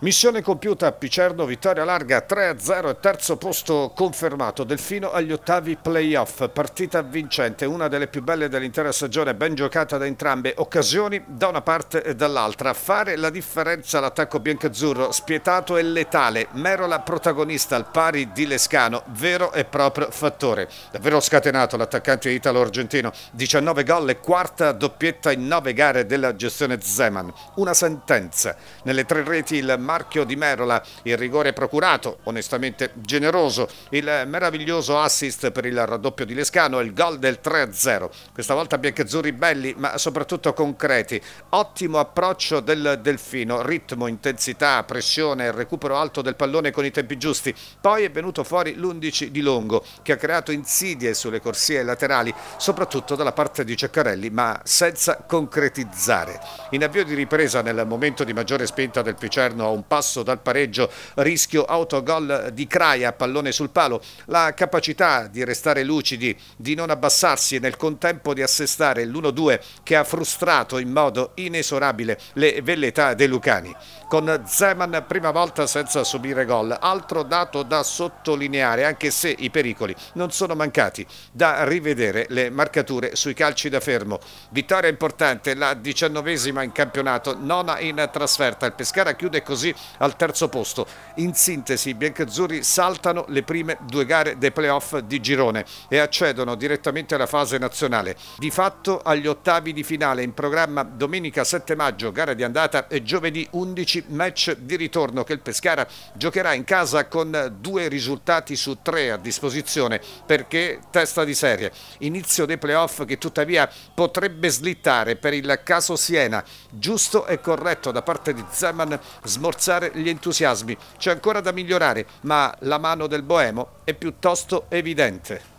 Missione compiuta a Picerno, vittoria larga 3-0 e terzo posto confermato, Delfino agli ottavi playoff, partita vincente, una delle più belle dell'intera stagione, ben giocata da entrambe, occasioni da una parte e dall'altra, fare la differenza l'attacco biancazzurro, spietato e letale, Merola protagonista al pari di Lescano, vero e proprio fattore, davvero scatenato l'attaccante italo-argentino, 19 gol e quarta doppietta in 9 gare della gestione Zeman, una sentenza, nelle tre reti il marchio di Merola, il rigore procurato, onestamente generoso, il meraviglioso assist per il raddoppio di Lescano e il gol del 3-0. Questa volta biancazzurri belli ma soprattutto concreti, ottimo approccio del Delfino, ritmo, intensità, pressione, recupero alto del pallone con i tempi giusti. Poi è venuto fuori l'11 di Longo che ha creato insidie sulle corsie laterali, soprattutto dalla parte di Ceccarelli, ma senza concretizzare. In avvio di ripresa nel momento di maggiore spinta del Picerno a un passo dal pareggio, rischio autogol di Craia, pallone sul palo, la capacità di restare lucidi, di non abbassarsi e nel contempo di assestare l'1-2 che ha frustrato in modo inesorabile le velletà dei Lucani. Con Zeman prima volta senza subire gol, altro dato da sottolineare anche se i pericoli non sono mancati, da rivedere le marcature sui calci da fermo. Vittoria importante, la diciannovesima in campionato, nona in trasferta, il Pescara chiude così Parigi al terzo posto. In sintesi, i biancazzurri saltano le prime due gare dei playoff di girone e accedono direttamente alla fase nazionale. Di fatto agli ottavi di finale in programma domenica 7 maggio, gara di andata e giovedì 11 match di ritorno che il Pescara giocherà in casa con due risultati su tre a disposizione perché testa di serie. Inizio dei playoff che tuttavia potrebbe slittare per il caso Siena. Giusto e corretto da parte di Zeman smortare alzare gli entusiasmi. C'è ancora da migliorare, ma la mano del Boemo è piuttosto evidente.